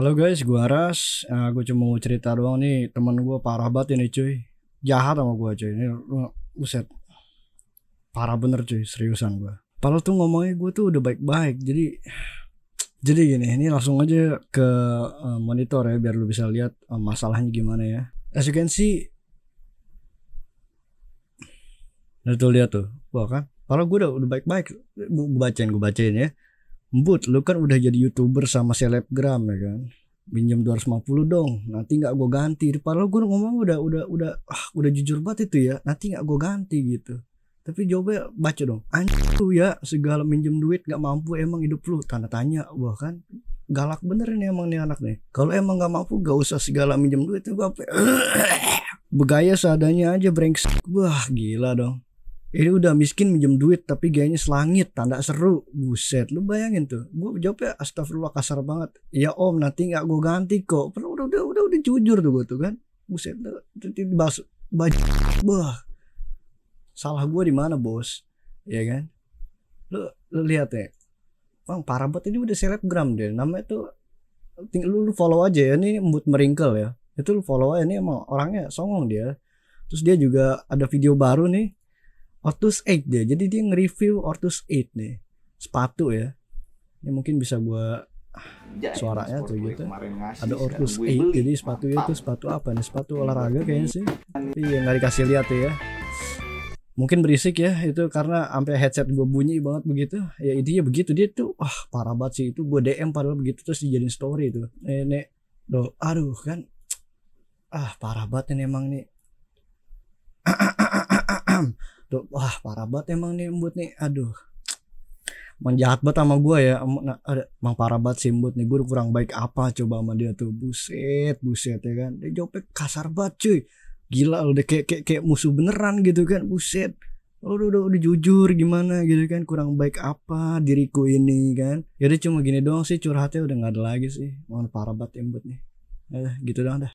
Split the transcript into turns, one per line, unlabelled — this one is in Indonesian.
Halo guys, gue Aras. Uh, eh, gue cuma mau cerita doang nih. Teman gue parah banget ini cuy. Jahat sama gue cuy. Ini eh, buset. Parah bener cuy, seriusan gue. Padahal tuh ngomongnya gue tuh udah baik-baik. Jadi jadi gini, ini langsung aja ke uh, monitor ya biar lu bisa lihat uh, masalahnya gimana ya. As you can see Nah tuh lihat tuh. Wah kan. Padahal gue udah udah baik-baik. Gue bacain, gue bacain ya. But lu kan udah jadi youtuber sama selebgram ya kan pinjam 250 dong nanti nggak gue ganti padahal gue ngomong udah udah udah ah, udah jujur banget itu ya nanti nggak gue ganti gitu tapi jawabnya baca dong anjing ya segala minjem duit nggak mampu emang hidup lu tanda tanya wah kan galak bener ini emang nih anak nih kalau emang nggak mampu gak usah segala minjem duit itu gue apa begaya seadanya aja brengsek wah gila dong ini udah miskin minjem duit tapi gayanya selangit, tanda seru. Buset, lu bayangin tuh. Gue jawabnya astagfirullah kasar banget. Ya om nanti gak gue ganti kok. udah, udah, udah, udah, udah jujur tuh gue tuh kan. Buset, dibahas. Bah, salah gue di mana bos? Ya kan? Lu, lu lihat ya. Bang, Parabot ini udah selebgram deh. Namanya tuh lu, lu follow aja ya. Ini mood meringkel ya. Itu lu follow aja. Ini emang orangnya songong dia. Terus dia juga ada video baru nih Ortus 8 deh, Jadi dia nge-review Ortus 8 nih. Sepatu ya. Ini mungkin bisa gua ya, suaranya tuh gitu. Ada Ortus 8 kan. jadi sepatu itu sepatu apa nih? Sepatu olahraga kayaknya sih. Tapi yang nggak dikasih lihat ya. Mungkin berisik ya itu karena sampai headset gue bunyi banget begitu. Ya intinya begitu dia tuh wah parah banget sih itu gue DM padahal begitu terus dijadiin story itu. Nenek eh, do aduh kan ah parah banget ini emang nih ah, ah, ah, tuh wah parah banget emang nih embut nih aduh menjahat banget sama gue ya emang, nah, ada, emang parah banget sih embut nih gue kurang baik apa coba sama dia tuh buset buset ya kan dia jawabnya kasar banget cuy gila udah kayak kayak, kayak musuh beneran gitu kan buset lu udah, udah, udah jujur gimana gitu kan kurang baik apa diriku ini kan jadi ya cuma gini doang sih curhatnya udah gak ada lagi sih mohon parah banget embut ya nih Eh, gitu doang dah